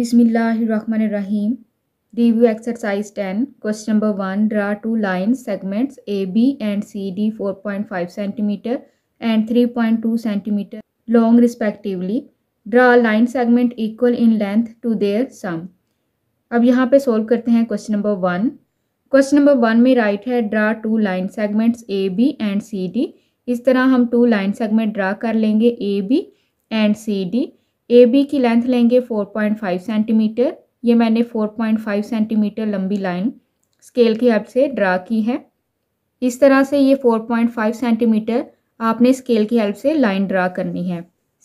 बिसमिल्लाहमान रहीम review exercise ten question number one draw two line segments A B and C D four point five centimetre and three point two centimetre long respectively draw line segment equal in length to their sum अब यहाँ पे solve करते हैं question number one question number one में write है draw two line segments A B and C D इस तरह हम टू लाइन सेगमेंट ड्रा कर लेंगे ए B and C D A B की लेंथ लेंगे 4.5 सेंटीमीटर ये मैंने 4.5 सेंटीमीटर लंबी लाइन स्केल की हेल्प से ड्रा की है इस तरह से ये 4.5 सेंटीमीटर आपने स्केल की हेल्प से लाइन ड्रा करनी है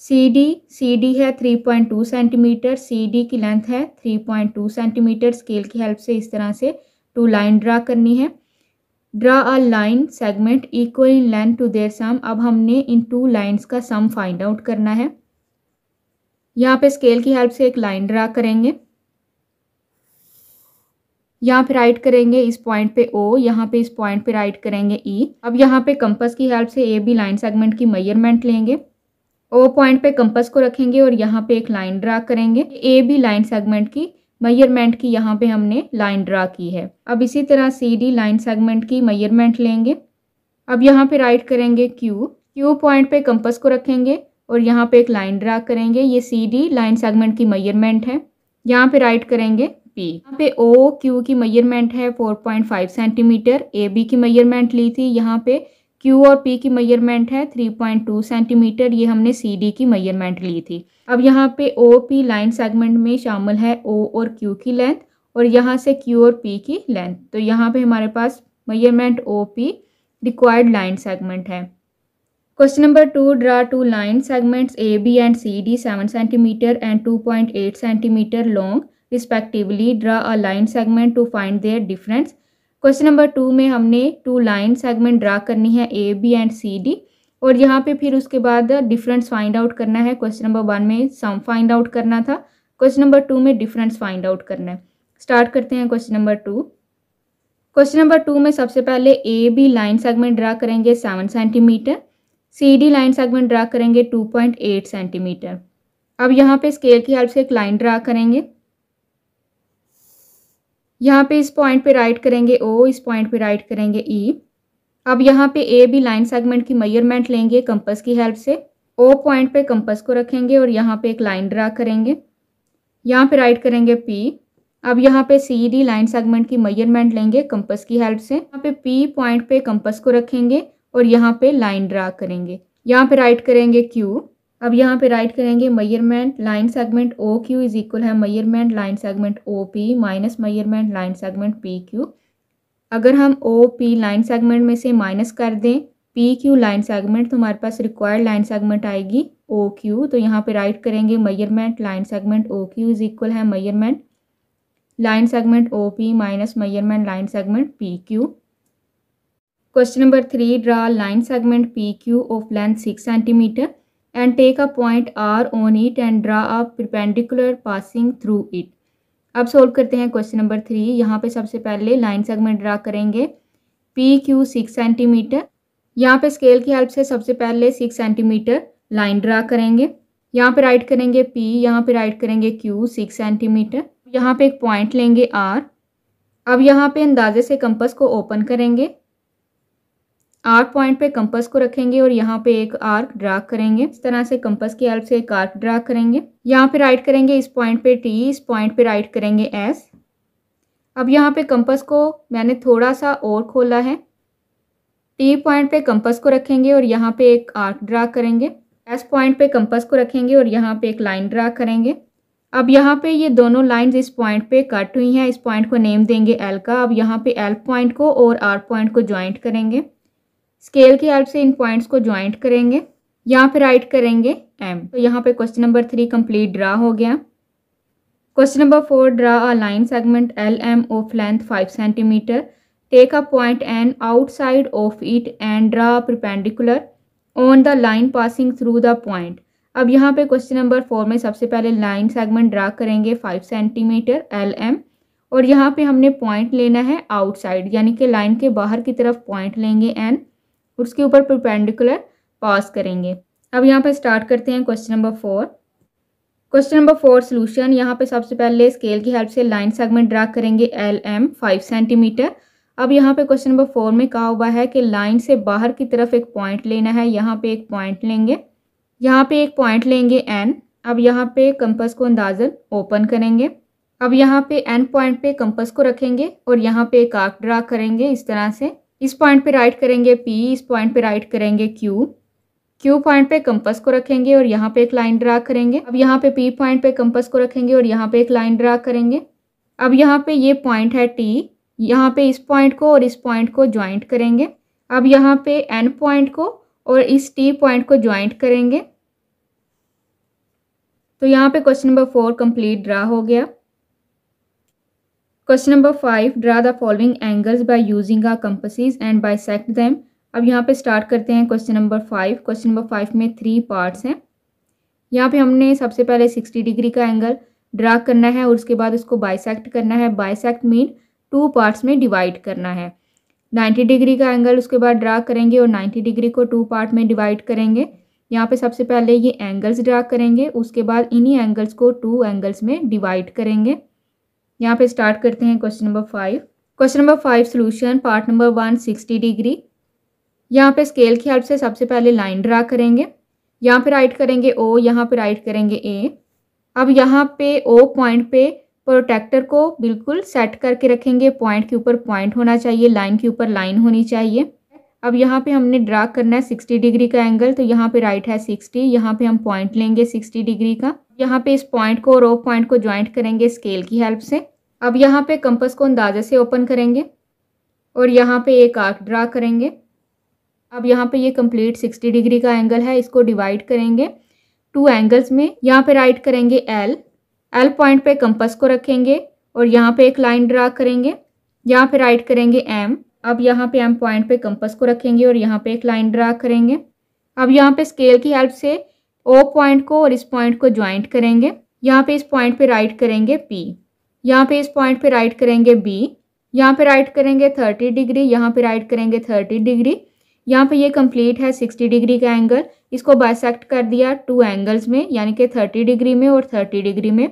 सी डी सी डी है 3.2 सेंटीमीटर सी डी की लेंथ है 3.2 सेंटीमीटर स्केल की हेल्प से इस तरह से टू लाइन ड्रा करनी है draw a line segment equal in length to their sum अब हमने इन टू लाइंस का सम फाइंड आउट करना है यहाँ पे स्केल की हेल्प से एक लाइन ड्रा करेंगे यहाँ पे राइट करेंगे इस पॉइंट पे ओ यहाँ पे इस पॉइंट पे राइट करेंगे ई e। अब यहाँ पे कंपस की हेल्प से ए बी लाइन सेगमेंट की मेजरमेंट लेंगे ओ पॉइंट पे कंपस को रखेंगे और यहाँ पे एक लाइन ड्रा करेंगे ए बी लाइन सेगमेंट की मेजरमेंट की यहाँ पे हमने लाइन ड्रा की है अब इसी तरह सी डी लाइन सेगमेंट की मेजरमेंट लेंगे अब यहाँ पे राइट करेंगे क्यू क्यू पॉइंट पे कंपस को रखेंगे और यहाँ पे एक लाइन ड्रा करेंगे ये सी डी लाइन सेगमेंट की मयरमेंट है यहाँ पे राइट करेंगे पी यहाँ पे ओ क्यू की मयरमेंट है 4.5 सेंटीमीटर ए बी की मयरमेंट ली थी यहाँ पे क्यू और पी की मयरमेंट है 3.2 सेंटीमीटर ये हमने सी डी की मयरमेंट ली थी अब यहाँ पे ओ पी लाइन सेगमेंट में शामिल है ओ और क्यू की लेंथ और यहाँ से क्यू और पी की लेंथ तो यहाँ पे हमारे पास measurement O P required line segment है question number two draw two line segments A B and C D seven centimetre and two point eight centimetre long respectively draw a line segment to find their difference question number two में हमने two line segment draw करनी है A B and C D और यहाँ पे फिर उसके बाद डिफरेंस फाइंड आउट करना है क्वेश्चन नंबर वन में सम फाइंड आउट करना था क्वेश्चन नंबर टू में डिफरेंस फाइंड आउट करना है स्टार्ट करते हैं question number two question number two में सबसे पहले A B line segment draw करेंगे seven centimetre CD line segment draw करेंगे 2.8 सेंटीमीटर अब यहाँ पे स्केल की हेल्प से एक लाइन ड्रा करेंगे यहाँ पे इस पॉइंट पे राइट करेंगे ओ इस पॉइंट पे राइट करेंगे ई e. अब यहाँ पे ए बी लाइन सेगमेंट की मेजरमेंट लेंगे कंपस की हेल्प से ओ पॉइंट पे कंपस को रखेंगे और यहाँ पे एक लाइन ड्रा करेंगे यहाँ पे राइट करेंगे पी अब यहाँ पे सी डी लाइन सेगमेंट की मेजरमेंट लेंगे कंपस की हेल्प से यहाँ पे पी पॉइंट पे कंपस को रखेंगे और यहाँ पे लाइन ड्रा करेंगे यहाँ पे राइट करेंगे क्यू अब यहाँ पे राइट करेंगे measurement line segment O Q is equal है measurement line segment O P minus measurement line segment P Q अगर हम ओ पी लाइन सेगमेंट में से माइनस कर दें पी क्यू लाइन सेगमेंट तो हमारे पास रिक्वायर्ड लाइन सेगमेंट आएगी ओ क्यू तो यहाँ पे राइट करेंगे measurement line segment O Q is equal है measurement line segment O P minus measurement line segment P Q question number three draw line segment P Q of length six centimetre and take a point R on it and draw a perpendicular passing through it अब solve करते हैं question number three यहाँ पे सबसे पहले line segment draw करेंगे P Q six centimetre यहाँ पे स्केल की हेल्प से सबसे पहले सिक्स सेंटीमीटर लाइन ड्रा करेंगे यहाँ पे राइट करेंगे पी यहाँ पे राइट करेंगे क्यू सिक्स सेंटीमीटर यहाँ पे एक पॉइंट लेंगे आर अब यहाँ पे अंदाजे से कंपस को ओपन करेंगे आर्क पॉइंट पे कंपस को रखेंगे और यहाँ पे एक आर्क ड्रा करेंगे इस तरह से कंपस की हेल्प से एक आर्क ड्रा करेंगे यहाँ पे राइट करेंगे इस पॉइंट पे टी इस पॉइंट पे राइट करेंगे एस अब यहाँ पे कंपस को मैंने थोड़ा सा और खोला है टी पॉइंट पे कंपस को रखेंगे और यहाँ पे एक आर्क ड्रा करेंगे एस पॉइंट पे कंपस को रखेंगे और यहाँ पे एक लाइन ड्रा करेंगे अब यहाँ पे ये दोनों लाइंस इस पॉइंट पे कट हुई हैं इस पॉइंट को नेम देंगे एल का अब यहाँ पे एल पॉइंट को और आर पॉइंट को ज्वाइंट करेंगे स्केल की हेल्प से इन पॉइंट्स को ज्वाइंट करेंगे यहाँ पे राइट करेंगे एम तो यहाँ पे question number three complete draw हो गया question number four draw a line segment L M of length five centimetre take a point N outside of it and draw perpendicular on the line passing through the point अब यहाँ पे question number four में सबसे पहले line segment draw करेंगे five centimetre L M और यहाँ पे हमने पॉइंट लेना है आउटसाइड यानी कि लाइन के बाहर की तरफ पॉइंट लेंगे एन उसके ऊपर परपेंडिकुलर पास करेंगे अब यहाँ पर स्टार्ट करते हैं question number four question number four solution यहाँ पे सबसे पहले स्केल की हेल्प से लाइन सेगमेंट ड्रा करेंगे एल एम फाइव सेंटीमीटर अब यहाँ पे क्वेश्चन नंबर फोर में कहा हुआ है कि लाइन से बाहर की तरफ एक पॉइंट लेना है यहाँ पे एक पॉइंट लेंगे यहाँ पे एक पॉइंट लेंगे एन अब यहाँ पे कंपस को अंदाजन ओपन करेंगे अब यहाँ पे एन पॉइंट पे कंपस को रखेंगे और यहाँ पे एक आर्क ड्रा करेंगे इस तरह से इस पॉइंट पे राइट करेंगे P इस पॉइंट पे राइट करेंगे Q क्यू पॉइंट पे कंपस को रखेंगे और यहाँ पे एक लाइन ड्रा करेंगे अब यहाँ पे पी पॉइंट पे कंपस को रखेंगे और यहाँ पे एक लाइन ड्रा करेंगे अब यहाँ पे ये पॉइंट है टी यहाँ पे इस पॉइंट को और इस पॉइंट को ज्वाइंट करेंगे अब यहाँ पे एन पॉइंट को और इस टी पॉइंट को ज्वाइंट करेंगे तो यहाँ पे question number four complete draw हो गया question number five draw the following angles by using uh compasses and bisect them अब यहाँ पे स्टार्ट करते हैं question number five question number five में थ्री पार्ट्स हैं यहाँ पे हमने सबसे पहले सिक्सटी डिग्री का एंगल ड्रा करना है और उसके बाद उसको बाइसेक्ट करना है बाइसेक्ट मीन टू पार्ट्स में डिवाइड करना है नाइन्टी डिग्री का एंगल उसके बाद ड्रा करेंगे और नाइन्टी डिग्री को टू पार्ट में डिवाइड करेंगे यहाँ पे सबसे पहले ये एंगल्स ड्रा करेंगे उसके बाद इन्हीं एंगल्स को टू एंगल्स में डिवाइड करेंगे यहाँ पे स्टार्ट करते हैं question number five question number five solution part number one sixty degree यहाँ पे स्केल की हेल्प से सबसे पहले लाइन ड्रा करेंगे यहाँ पे राइट करेंगे ओ यहाँ पे राइट करेंगे ए अब यहाँ पे ओ पॉइंट पे प्रोटेक्टर को बिल्कुल सेट करके रखेंगे पॉइंट के ऊपर पॉइंट होना चाहिए लाइन के ऊपर लाइन होनी चाहिए अब यहाँ पे हमने ड्रा करना है सिक्सटी डिग्री का एंगल तो यहाँ पे राइट है सिक्सटी यहाँ पे हम पॉइंट लेंगे सिक्सटी डिग्री का यहाँ पे इस पॉइंट को रोप पॉइंट को ज्वाइंट करेंगे स्केल की हेल्प से अब यहाँ पे कंपस को अंदाजे से ओपन करेंगे और यहाँ पे एक आर्क ड्रा करेंगे अब यहाँ पे ये कंप्लीट 60 डिग्री का एंगल है इसको डिवाइड करेंगे टू एंगल्स में यहाँ पे राइट करेंगे एल एल पॉइंट पे कंपस को रखेंगे और यहाँ पे एक लाइन ड्रा करेंगे यहाँ पे राइट करेंगे एम अब यहाँ पे एम पॉइंट पे कंपस को रखेंगे और यहाँ पे एक लाइन ड्रा करेंगे अब यहाँ पे स्केल की हेल्प से ओ पॉइंट को और इस पॉइंट को ज्वाइंट करेंगे यहाँ पे इस पॉइंट पे राइट करेंगे पी यहाँ पे इस पॉइंट पे राइट करेंगे बी यहाँ पे राइट करेंगे थर्टी डिग्री यहाँ पे राइट करेंगे थर्टी डिग्री यहाँ पे ये कंप्लीट है सिक्सटी डिग्री का एंगल इसको बाइसेक्ट कर दिया टू एंगल्स में यानी कि थर्टी डिग्री में और थर्टी डिग्री में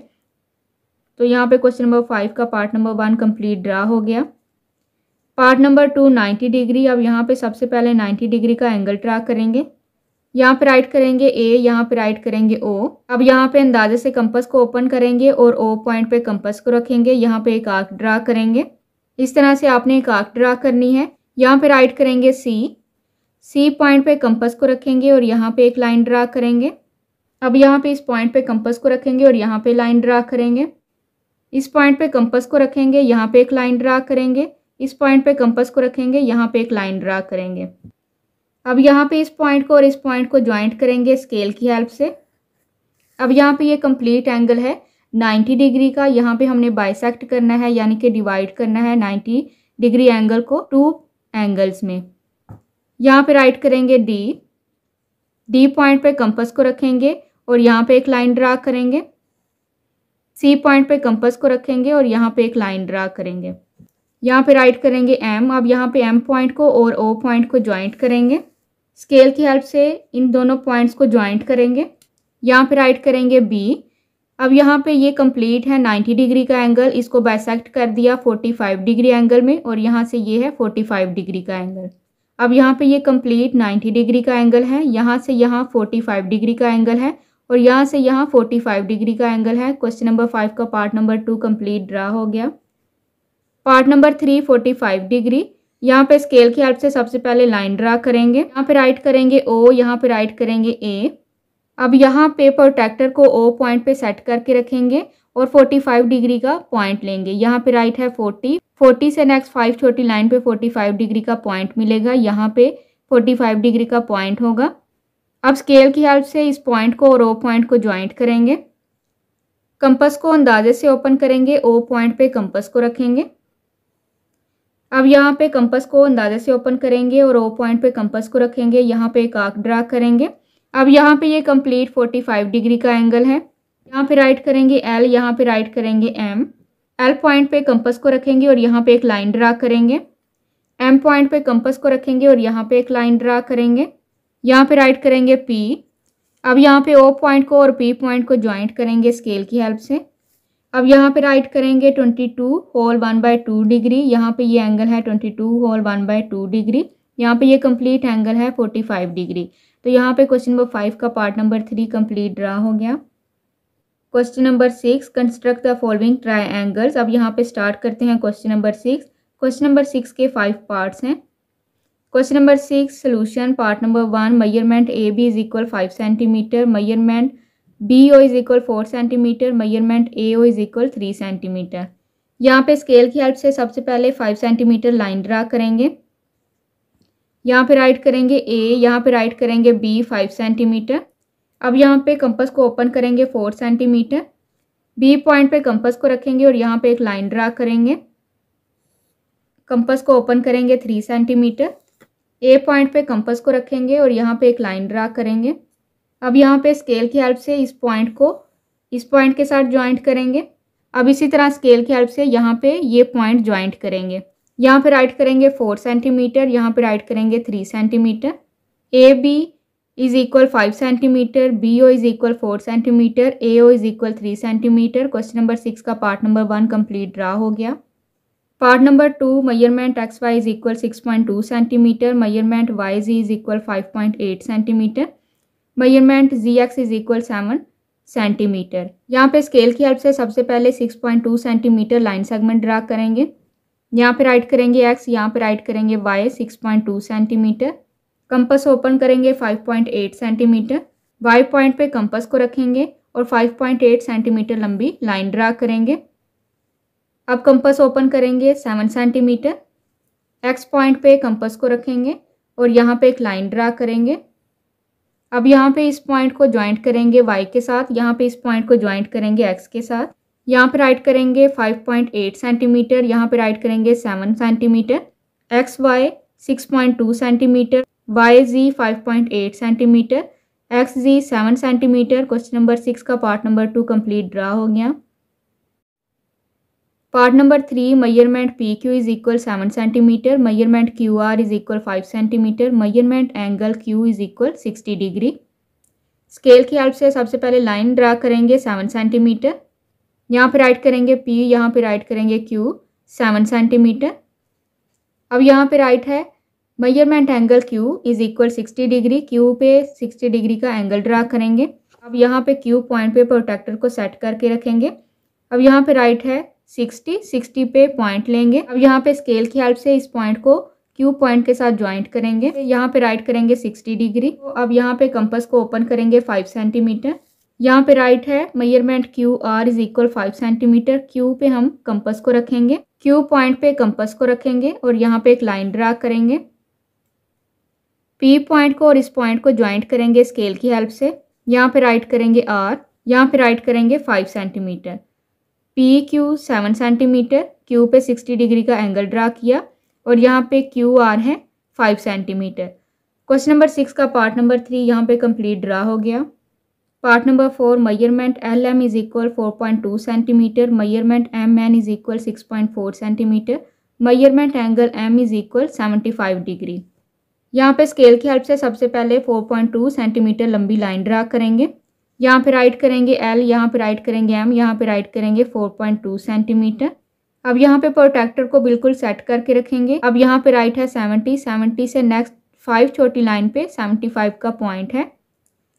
तो यहाँ पे क्वेश्चन नंबर फाइव का part number one complete draw हो गया part number two ninety degree अब यहाँ पे सबसे पहले नाइन्टी डिग्री का एंगल ड्रा करेंगे यहाँ पे राइट करेंगे ए यहाँ पे राइट करेंगे ओ अब यहाँ पे अंदाजे से कंपस को ओपन करेंगे और ओ पॉइंट पे कंपस को रखेंगे यहाँ पे एक आर्क ड्रा करेंगे इस तरह से आपने एक आर्क ड्रा करनी है यहाँ पे राइट करेंगे सी सी पॉइंट पे कंपस को रखेंगे और यहाँ पे एक लाइन ड्रा करेंगे अब यहाँ पे इस पॉइंट पे कंपस को रखेंगे और यहाँ पे लाइन ड्रा करेंगे इस पॉइंट पे कंपस को रखेंगे यहाँ पे एक लाइन ड्रा करेंगे इस पॉइंट पे कंपस को रखेंगे यहाँ पे एक लाइन ड्रा करेंगे अब यहाँ पे इस पॉइंट को और इस पॉइंट को ज्वाइंट करेंगे स्केल की हेल्प से अब यहाँ पे ये कंप्लीट एंगल है 90 डिग्री का यहाँ पे हमने बाइसेक्ट करना है यानी कि डिवाइड करना है 90 डिग्री एंगल को टू एंगल्स में यहाँ पे राइट करेंगे डी डी पॉइंट पे कंपस को रखेंगे और यहाँ पे एक लाइन ड्रा करेंगे सी पॉइंट पे कंपस को रखेंगे और यहाँ पे एक लाइन ड्रा करेंगे यहाँ पे राइट करेंगे एम अब यहाँ पे एम पॉइंट को और ओ पॉइंट को ज्वाइंट करेंगे स्केल की हेल्प से इन दोनों पॉइंट्स को ज्वाइंट करेंगे यहाँ पे राइट करेंगे बी अब यहाँ पे ये कंप्लीट है 90 डिग्री का एंगल इसको बाइसेक्ट कर दिया 45 डिग्री एंगल में और यहाँ से ये है 45 डिग्री का एंगल अब यहाँ पे ये कंप्लीट 90 डिग्री का एंगल है यहाँ से यहाँ 45 डिग्री का एंगल है और यहाँ से यहाँ 45 डिग्री का एंगल है क्वेश्चन नंबर फाइव का part number two complete draw हो गया part number three forty degree यहाँ पे स्केल की हेल्प से सबसे पहले लाइन ड्रा करेंगे यहाँ पे राइट करेंगे ओ यहाँ पे राइट करेंगे ए अब यहाँ पे प्रोटेक्टर को ओ पॉइंट पे सेट करके रखेंगे और 45 डिग्री का पॉइंट लेंगे यहाँ पे राइट है 40 40 से नेक्स्ट फाइव छोटी लाइन पे 45 डिग्री का पॉइंट मिलेगा यहाँ पे 45 डिग्री का पॉइंट होगा अब स्केल की हेल्प से इस पॉइंट को और ओ पॉइंट को ज्वाइंट करेंगे कंपस को अंदाजे से ओपन करेंगे ओ पॉइंट पे कंपस को रखेंगे अब यहाँ पे कंपस को अंदाजे से ओपन करेंगे और ओ पॉइंट पे कंपस को रखेंगे यहाँ पे एक आर्क ड्रा करेंगे अब यहाँ पे ये कंप्लीट 45 डिग्री का एंगल है यहाँ पे राइट करेंगे एल यहाँ पे राइट करेंगे एम एल पॉइंट पे कंपस को रखेंगे और यहाँ पे एक लाइन ड्रा करेंगे एम पॉइंट पे कंपस को रखेंगे और यहाँ पे एक लाइन ड्रा करेंगे यहाँ पे राइट करेंगे पी अब यहाँ पे ओ पॉइंट को और पी पॉइंट को ज्वाइंट करेंगे स्केल की हेल्प से अब यहाँ पे राइट करेंगे twenty two whole one by two degree यहाँ पे ये एंगल है twenty two whole one by two degree यहाँ पे ये कंप्लीट एंगल है फोर्टी फाइव डिग्री तो यहाँ पे क्वेश्चन नंबर फाइव का part number three complete draw हो गया question number six construct the following triangles अब यहाँ पे स्टार्ट करते हैं question number six question number six के फाइव पार्ट्स हैं question number six solution part number one measurement A B is equal five centimetre measurement B O is equal four centimetre measurement A O is equal three centimetre यहाँ पे scale की help से सबसे पहले five centimetre line draw करेंगे यहाँ पे write करेंगे ए यहाँ पे राइट करेंगे बी फाइव सेंटीमीटर अब यहाँ पे कंपस को ओपन करेंगे फोर सेंटीमीटर बी पॉइंट पे कंपस को रखेंगे और यहाँ पे एक लाइन ड्रा करेंगे कंपस को ओपन करेंगे थ्री सेंटीमीटर ए पॉइंट पे कंपस को रखेंगे और यहाँ पे एक लाइन ड्रा करेंगे अब यहाँ पे स्केल की हेल्प से इस पॉइंट को इस पॉइंट के साथ ज्वाइंट करेंगे अब इसी तरह स्केल की हेल्प से यहाँ पे ये पॉइंट ज्वाइंट करेंगे यहाँ पे राइट करेंगे फोर सेंटीमीटर यहाँ पे राइट करेंगे three centimetre A B is equal five centimetre B O is equal four centimetre A O is equal three centimetre question number six का part number one complete draw हो गया part number two measurement X Y is equal six point two centimetre measurement Y G is equal five point eight centimetre measurement G X is equal seven centimetre यहाँ पे scale की help से सबसे पहले six point two centimetre line segment draw करेंगे यहाँ पे write करेंगे एक्स यहाँ पे राइट करेंगे Y six point two centimetre compass open करेंगे five point eight centimetre Y point पे कंपस को रखेंगे और फाइव पॉइंट एट सेंटीमीटर लंबी लाइन ड्रा करेंगे अब कंपस ओपन करेंगे सेवन सेंटीमीटर एक्स पॉइंट पे कंपस को रखेंगे और यहाँ पे एक लाइन ड्रा करेंगे अब यहाँ पे इस पॉइंट को ज्वाइंट करेंगे वाई के साथ यहाँ पे इस पॉइंट को ज्वाइंट करेंगे एक्स के साथ यहाँ पे राइट करेंगे 5.8 सेंटीमीटर यहाँ पे राइट करेंगे 7 centimetre X Y two centimetre Y G eight centimetre X G seven centimetre question number six का part number two complete draw हो गया part number three measurement P Q is equal seven centimetre measurement Q R is equal five centimetre measurement angle Q is equal sixty degree scale की help से सबसे पहले line draw करेंगे seven centimetre यहाँ पर right करेंगे P यहाँ पर राइट करेंगे क्यू सेवन सेंटीमीटर अब यहाँ पर राइट है measurement angle Q is equal sixty degree Q पे सिक्सटी डिग्री का एंगल ड्रा करेंगे अब यहाँ पे क्यू पॉइंट पे प्रोटेक्टर को सेट करके रखेंगे अब यहाँ पे राइट है सिक्सटी सिक्सटी पे पॉइंट लेंगे अब यहाँ पे स्केल की हेल्प से इस पॉइंट को क्यू पॉइंट के साथ ज्वाइंट करेंगे यहाँ पे राइट करेंगे सिक्सटी डिग्री तो अब यहाँ पे कंपस को ओपन करेंगे फाइव सेंटीमीटर यहाँ पे राइट है measurement Q R is equal five centimetre Q पे हम कंपस को रखेंगे क्यू पॉइंट पे कंपस को रखेंगे और यहाँ पे एक लाइन ड्रा करेंगे पी पॉइंट को और इस पॉइंट को ज्वाइंट करेंगे स्केल की हेल्प से यहाँ पे राइट करेंगे आर यहाँ पे राइट करेंगे five centimetre P Q seven centimetre Q पे सिक्सटी डिग्री का एंगल ड्रा किया और यहाँ पे क्यू आर है five centimetre question number six का पार्ट नंबर थ्री यहाँ पे कंप्लीट ड्रा हो गया part number four measurement L M is equal four point two centimetre measurement M N is equal six point four centimetre measurement angle M is equal seventy five degree यहाँ पे scale की help से सबसे पहले four point two centimetre लंबी line draw करेंगे यहाँ पे राइट करेंगे एल यहाँ पे राइट करेंगे एम यहाँ पे राइट करेंगे फोर पॉइंट टू सेंटीमीटर अब यहाँ पे प्रोटेक्टर को बिल्कुल सेट करके रखेंगे अब यहाँ पे राइट है सेवनटी सेवनटी से नेक्स्ट फाइव छोटी लाइन पे सेवेंटी फाइव का पॉइंट है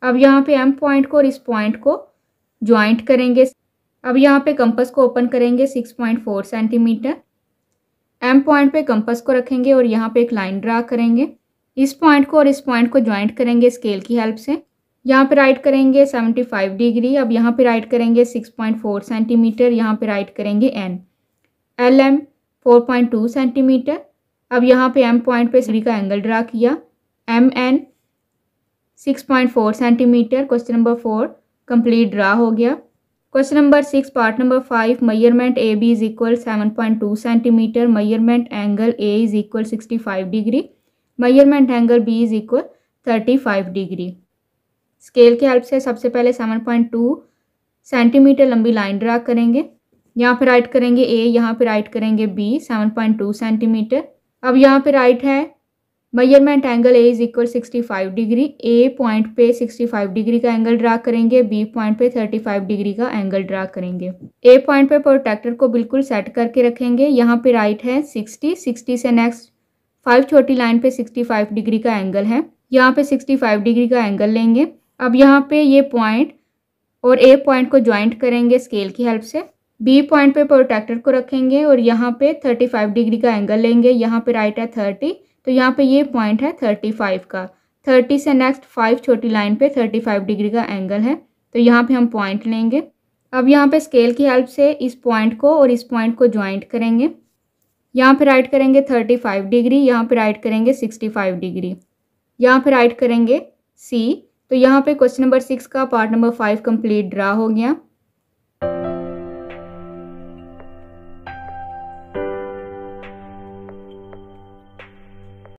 अब यहाँ पे एम पॉइंट को और इस पॉइंट को ज्वाइंट करेंगे अब यहाँ पे कंपस को ओपन करेंगे six point four centimetre M point पे कंपस को रखेंगे और यहाँ पे एक लाइन ड्रा करेंगे इस पॉइंट को और इस पॉइंट को ज्वाइंट करेंगे स्केल की हेल्प से यहाँ पे राइट करेंगे 75 डिग्री अब यहाँ पे राइट करेंगे 6.4 सेंटीमीटर यहाँ पे राइट करेंगे N L M four centimetre अब यहाँ पे एम पॉइंट पे सभी का एंगल ड्रा किया M N centimetre question number four complete draw हो गया question number six part number five measurement A B is equal seven point two centimetre measurement angle A is equal sixty five degree measurement angle B is equal thirty five degree scale के help से सबसे पहले seven point two centimetre लंबी line draw करेंगे यहाँ पे write करेंगे ए यहाँ पे राइट करेंगे B seven point two centimetre अब यहाँ पे राइट है measurement angle A is equal sixty five degree A point पे सिक्सटी फाइव डिग्री का एंगल ड्रा करेंगे बी पॉइंट पे थर्टी फाइव डिग्री का एंगल ड्रा करेंगे ए पॉइंट पे प्रोटेक्टर को बिल्कुल सेट करके रखेंगे यहाँ पे राइट है सिक्सटी सिक्सटी से नेक्स्ट फाइव छोटी लाइन पे सिक्सटी फाइव डिग्री का एंगल है यहाँ पे सिक्सटी फाइव डिग्री का एंगल लेंगे अब यहाँ पे ये पॉइंट और ए पॉइंट को ज्वाइंट करेंगे स्केल की हेल्प से बी पॉइंट पे प्रोटेक्टर को रखेंगे और यहाँ पे 35 डिग्री का एंगल लेंगे यहाँ पे राइट है 30 तो यहाँ पे ये पॉइंट है 35 का 30 से नेक्स्ट फाइव छोटी लाइन पे 35 डिग्री का एंगल है तो यहाँ पे हम पॉइंट लेंगे अब यहाँ पे स्केल की हेल्प से इस पॉइंट को और इस पॉइंट को ज्वाइंट करेंगे यहाँ पर राइट करेंगे फाइव डिग्री यहाँ पर राइट करेंगे फाइव डिग्री यहाँ पर राइट करेंगे सी तो यहाँ पे क्वेश्चन नंबर सिक्स का part number five complete draw हो गया